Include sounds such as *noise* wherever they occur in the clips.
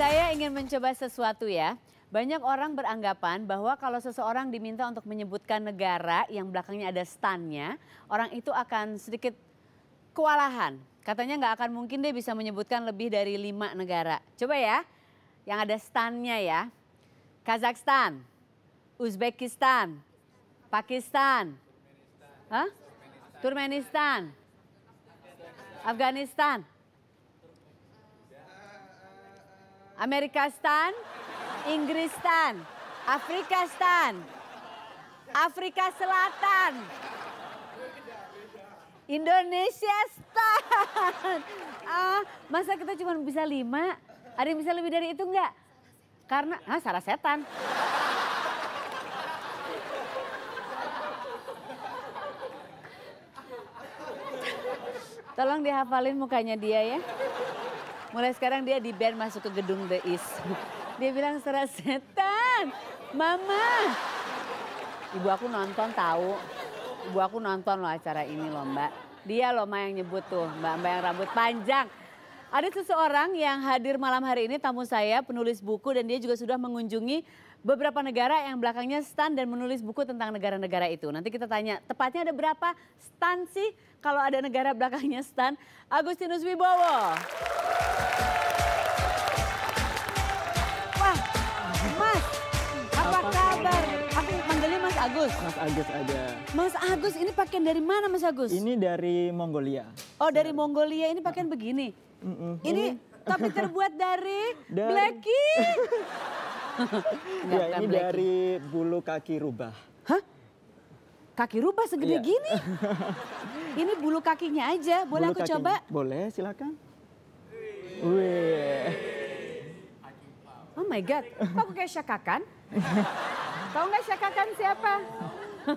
Saya ingin mencoba sesuatu ya. Banyak orang beranggapan bahwa kalau seseorang diminta untuk menyebutkan negara yang belakangnya ada stannya, orang itu akan sedikit kewalahan. Katanya nggak akan mungkin dia bisa menyebutkan lebih dari lima negara. Coba ya, yang ada stannya ya. Kazakhstan, Uzbekistan, Pakistan, Turkmenistan, Hah? Afghanistan. Amerika Stan, Inggris Stan, Afrika Stan, Afrika Selatan, Indonesia Stan. Ah, masa kita cuma bisa lima? Ada yang bisa lebih dari itu enggak? Karena, ah salah setan. Tolong dihafalin mukanya dia ya. Mulai sekarang dia di band masuk ke gedung The East. Dia bilang serah setan, mama. Ibu aku nonton tahu. Ibu aku nonton loh acara ini loh mbak. Dia loh mbak yang nyebut tuh, mbak-mbak yang rambut panjang. Ada seseorang yang hadir malam hari ini tamu saya penulis buku dan dia juga sudah mengunjungi beberapa negara yang belakangnya stand dan menulis buku tentang negara-negara itu. Nanti kita tanya tepatnya ada berapa stand sih kalau ada negara belakangnya stand. Agustinus Wibowo. Agus. Mas Agus ada. Mas Agus ini pakaian dari mana Mas Agus? Ini dari Mongolia. Oh dari Mongolia ini pakaian begini. Mm -mm. Ini tapi terbuat dari, *laughs* dari... blackie. *laughs* ya ini blackie. dari bulu kaki rubah. Hah? Kaki rubah segede yeah. gini? *laughs* ini bulu kakinya aja. Boleh bulu aku kakinya. coba? Boleh silakan. Wih. Oh my God, kok kayak syakakan? Tahu nggak syakakan siapa?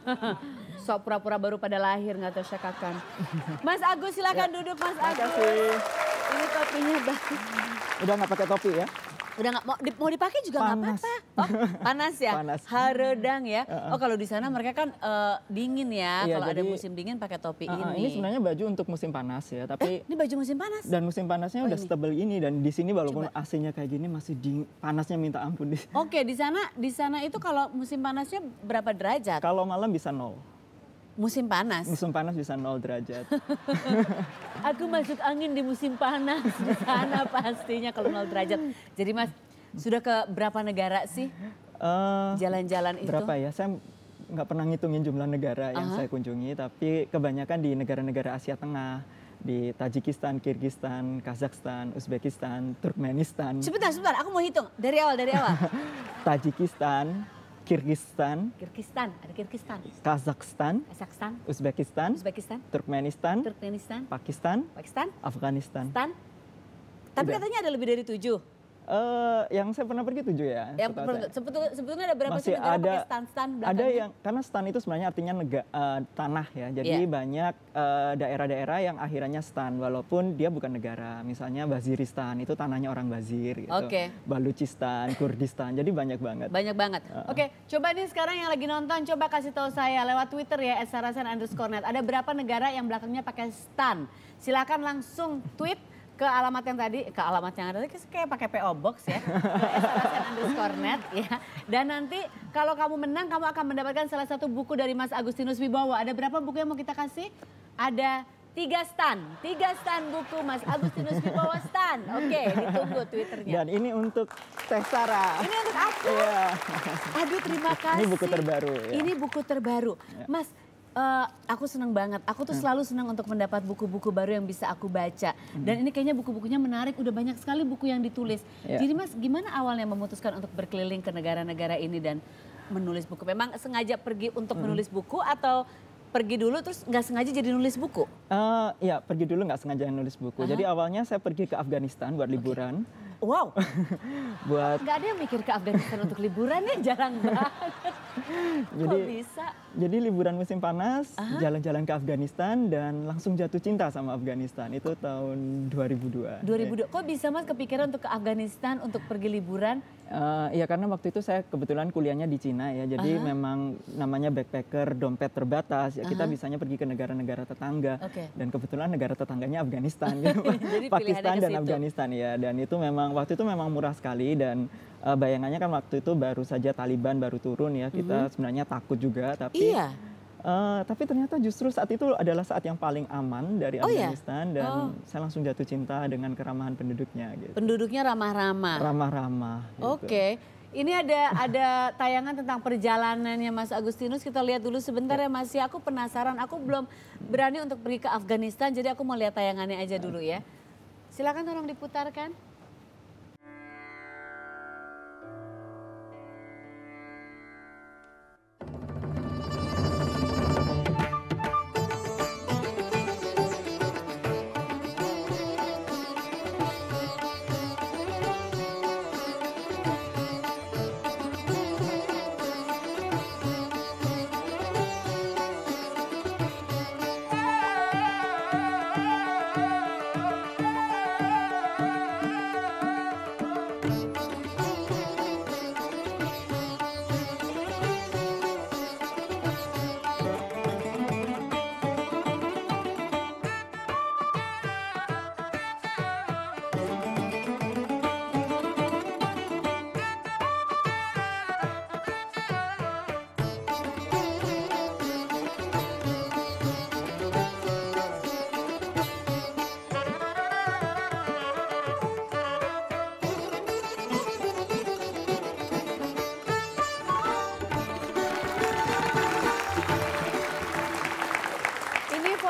*laughs* Sok pura-pura baru pada lahir nggak tahu syakakan. Mas Agus silakan ya. duduk Mas Agus. Ini topinya bagus. Udah nggak pakai topi ya? Udah nggak mau, mau dipakai juga nggak apa-apa. Oh, panas ya. *laughs* Panas. Haredang ya. Oh kalau di sana mereka kan uh, dingin ya. Iya, kalau ada musim dingin pakai topi uh ini. Ini sebenarnya baju untuk musim panas ya. Tapi eh, ini baju musim panas. Dan musim panasnya oh, udah ini. setebel ini dan di sini walaupun AC-nya kayak gini masih dingin, panasnya minta ampun. Oke okay, di sana di sana itu kalau musim panasnya berapa derajat? Kalau malam bisa nol. Musim panas. Musim panas bisa nol derajat. *laughs* Aku masuk angin di musim panas di sana pastinya kalau nol derajat. Jadi Mas, sudah ke berapa negara sih eh, jalan-jalan uh, itu? Berapa ya? Saya nggak pernah ngitungin jumlah negara yang uh -huh. saya kunjungi, tapi kebanyakan di negara-negara Asia Tengah, di Tajikistan, Kirgistan, Kazakhstan, Uzbekistan, Turkmenistan. Sebentar, sebentar, aku mau hitung dari awal, dari awal. *laughs* Tajikistan, Kirgistan, Kirgistan, ada Kirgistan, Kazakhstan, Kazakhstan, Uzbekistan, Uzbekistan, Turkmenistan, Turkmenistan, Pakistan, Pakistan, Afghanistan. Tapi Udah. katanya ada lebih dari tujuh. Uh, yang saya pernah pergi tujuh ya. Yang sebetulnya, sebetulnya ada berapa sih negara ada, pakai stand Ada yang karena stand itu sebenarnya artinya nega, uh, tanah ya. Jadi yeah. banyak eh, daerah-daerah uh, yang akhirnya stand walaupun dia bukan negara. Misalnya Baziristan itu tanahnya orang Bazir gitu. Okay. Baluchistan, Kurdistan. jadi banyak banget. Banyak banget. Uh. Oke, okay, coba nih sekarang yang lagi nonton coba kasih tahu saya lewat Twitter ya @sarasan_net. Ada berapa negara yang belakangnya pakai stand? Silakan langsung tweet ke alamat yang tadi, ke alamat yang ada tadi kayak pakai PO Box ya, *laughs* ke underscore net ya. Dan nanti kalau kamu menang kamu akan mendapatkan salah satu buku dari Mas Agustinus Wibowo. Ada berapa buku yang mau kita kasih? Ada tiga stan, tiga stan buku Mas Agustinus Wibowo stan. Oke, okay, ditunggu twitternya. Dan ini untuk Teh Sara. Ini untuk aku. Yeah. Aduh terima kasih. Ini buku terbaru. Ya. Ini buku terbaru, ya. Mas. Uh, aku senang banget. Aku tuh hmm. selalu senang untuk mendapat buku-buku baru yang bisa aku baca. Hmm. Dan ini kayaknya buku-bukunya menarik. Udah banyak sekali buku yang ditulis. Yeah. Jadi mas, gimana awalnya memutuskan untuk berkeliling ke negara-negara ini dan menulis buku? Memang sengaja pergi untuk hmm. menulis buku atau pergi dulu terus nggak sengaja jadi nulis buku? Uh, ya pergi dulu nggak sengaja nulis buku. -huh. Jadi awalnya saya pergi ke Afghanistan buat liburan. Okay. Wow. *laughs* buat Gak ada yang mikir ke Afghanistan untuk liburan ya, jarang banget. *laughs* jadi, Kok bisa? Jadi liburan musim panas, jalan-jalan ke Afghanistan dan langsung jatuh cinta sama Afghanistan. Itu tahun 2002. 2002. Iya. Kok bisa Mas kepikiran untuk ke Afghanistan untuk pergi liburan? Uh, ya karena waktu itu saya kebetulan kuliahnya di Cina ya, jadi uh -huh. memang namanya backpacker, dompet terbatas. Ya, uh -huh. Kita bisanya pergi ke negara-negara tetangga. Okay. Dan kebetulan negara tetangganya Afghanistan, ya *laughs* Pakistan dan Afghanistan ya. Dan itu memang waktu itu memang murah sekali dan uh, bayangannya kan waktu itu baru saja Taliban baru turun ya kita mm -hmm. sebenarnya takut juga tapi iya. Uh, tapi ternyata justru saat itu adalah saat yang paling aman dari oh, iya? Afghanistan iya? dan oh. saya langsung jatuh cinta dengan keramahan penduduknya. Gitu. Penduduknya ramah-ramah. Ramah-ramah. Gitu. Oke, okay. ini ada ada tayangan tentang perjalanannya Mas Agustinus. Kita lihat dulu sebentar ya, Mas. Ya, aku penasaran. Aku belum berani untuk pergi ke Afghanistan, jadi aku mau lihat tayangannya aja dulu ya. Silakan tolong diputarkan.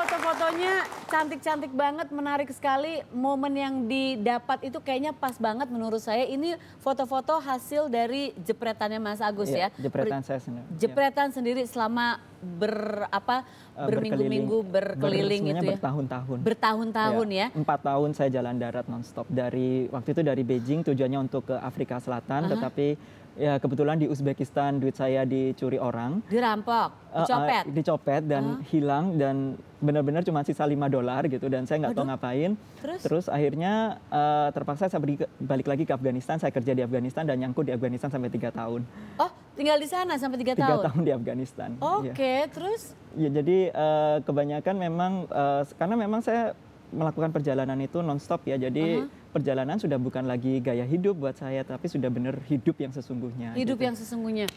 foto-fotonya cantik-cantik banget, menarik sekali. Momen yang didapat itu kayaknya pas banget menurut saya. Ini foto-foto hasil dari jepretannya Mas Agus ya. ya. Jepretan saya sendiri. Iya. Jepretan ya. sendiri selama ber apa eh, berminggu-minggu berkeliling, berkeliling itu ya. bertahun-tahun. Bertahun-tahun iya, ya. Empat tahun saya jalan darat nonstop dari waktu itu dari Beijing tujuannya untuk ke Afrika Selatan, uh -huh. tetapi Ya kebetulan di Uzbekistan duit saya dicuri orang. Dirampok, eh, eh, dicopet. Uh, uh, dicopet dan uh. hilang dan benar-benar cuma sisa 5 dolar gitu dan saya nggak tahu ngapain. Terus, Terus akhirnya uh, terpaksa saya beri, balik lagi ke Afghanistan. Saya kerja di Afghanistan dan nyangkut di Afghanistan sampai tiga tahun. Oh tinggal di sana sampai tiga tahun? Tiga tahun di Afghanistan. Iya. Oke, okay, ya. terus? Ya jadi uh, kebanyakan memang uh, karena memang saya melakukan perjalanan itu nonstop ya jadi. Uh -huh perjalanan sudah bukan lagi gaya hidup buat saya, tapi sudah benar hidup yang sesungguhnya. Hidup gitu. yang sesungguhnya. *laughs*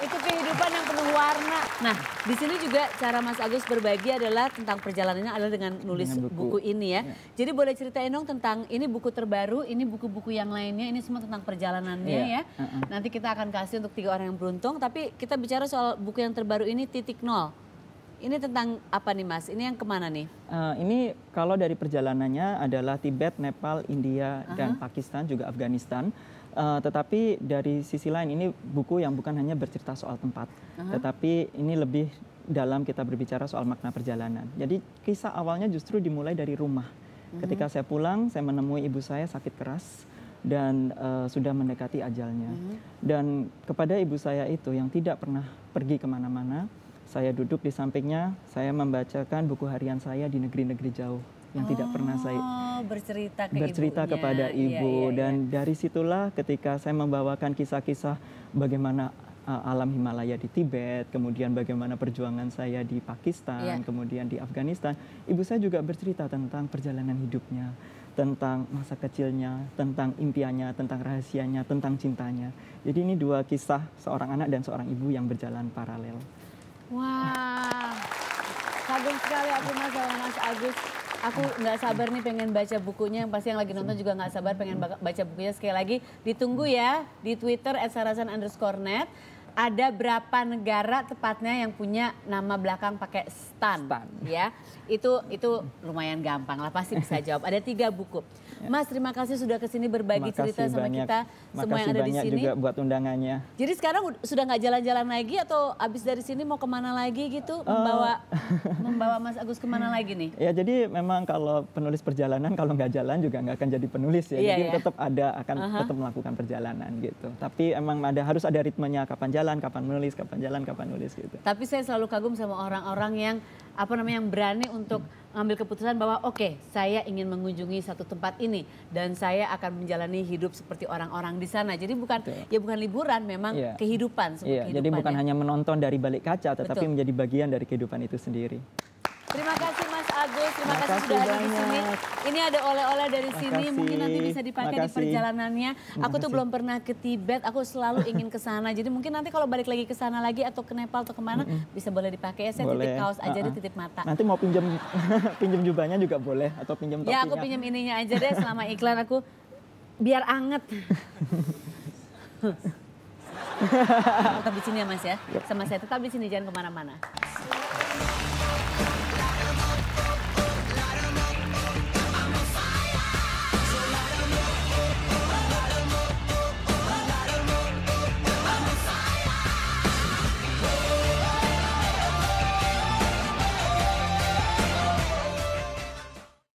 Itu kehidupan yang penuh warna. Nah, di sini juga cara Mas Agus berbagi adalah tentang perjalanannya adalah dengan nulis dengan buku. buku ini ya. ya. Jadi boleh ceritain dong tentang ini buku terbaru, ini buku-buku yang lainnya, ini semua tentang perjalanannya iya. ya. ya. Uh -uh. Nanti kita akan kasih untuk tiga orang yang beruntung, tapi kita bicara soal buku yang terbaru ini titik nol. Ini tentang apa nih Mas? Ini yang kemana nih? Uh, ini kalau dari perjalanannya adalah Tibet, Nepal, India, uh -huh. dan Pakistan juga Afghanistan. Uh, tetapi dari sisi lain ini buku yang bukan hanya bercerita soal tempat, uh -huh. tetapi ini lebih dalam kita berbicara soal makna perjalanan. Jadi kisah awalnya justru dimulai dari rumah. Uh -huh. Ketika saya pulang, saya menemui ibu saya sakit keras dan uh, sudah mendekati ajalnya. Uh -huh. Dan kepada ibu saya itu yang tidak pernah pergi kemana-mana, saya duduk di sampingnya, saya membacakan buku harian saya di negeri-negeri jauh yang oh, tidak pernah saya oh, bercerita, ke bercerita kepada iya, ibu. Ya, ya, ya. Dan dari situlah ketika saya membawakan kisah-kisah bagaimana uh, alam Himalaya di Tibet, kemudian bagaimana perjuangan saya di Pakistan, iya. kemudian di Afghanistan, ibu saya juga bercerita tentang perjalanan hidupnya tentang masa kecilnya, tentang impiannya, tentang rahasianya, tentang cintanya. Jadi ini dua kisah seorang anak dan seorang ibu yang berjalan paralel. Wah, kagum sekali aku mas sama Mas Agus. Aku nggak sabar nih pengen baca bukunya. Yang pasti yang lagi nonton juga nggak sabar pengen baca bukunya. Sekali lagi ditunggu ya di Twitter @sarasan_net ada berapa negara tepatnya yang punya nama belakang pakai stan, stan. ya itu itu lumayan gampang lah pasti bisa jawab ada tiga buku ya. mas terima kasih sudah kesini berbagi makasih cerita sama banyak, kita semua yang ada di sini juga buat undangannya jadi sekarang sudah nggak jalan-jalan lagi atau abis dari sini mau kemana lagi gitu eh. membawa oh. *laughs* membawa mas Agus kemana lagi nih ya jadi memang kalau penulis perjalanan kalau nggak jalan juga nggak akan jadi penulis ya iya, jadi ya. tetap ada akan uh -huh. tetap melakukan perjalanan gitu tapi emang ada harus ada ritmenya kapan jalan jalan, kapan menulis, kapan jalan, kapan nulis gitu. Tapi saya selalu kagum sama orang-orang yang apa namanya yang berani untuk ngambil keputusan bahwa oke, okay, saya ingin mengunjungi satu tempat ini dan saya akan menjalani hidup seperti orang-orang di sana. Jadi bukan Betul. ya bukan liburan, memang yeah. kehidupan, yeah. kehidupan. Jadi bukan ya. hanya menonton dari balik kaca tetapi Betul. menjadi bagian dari kehidupan itu sendiri. Terima kasih, sudah hadir di sini. Ini ada oleh-oleh dari Makasih. sini, mungkin nanti bisa dipakai Makasih. di perjalanannya. Aku tuh belum pernah ke Tibet, aku selalu ingin ke sana. Jadi mungkin nanti kalau balik lagi ke sana lagi atau ke Nepal atau kemana, bisa boleh dipakai. Ya, saya boleh. titip kaos aja uh -huh. deh, titip mata. Nanti mau pinjam *laughs* pinjam jubahnya juga boleh atau pinjam topinya. Ya aku pinjam ininya aja deh selama iklan aku biar anget. *laughs* tetap di sini ya Mas ya, sama saya tetap di sini jangan kemana-mana.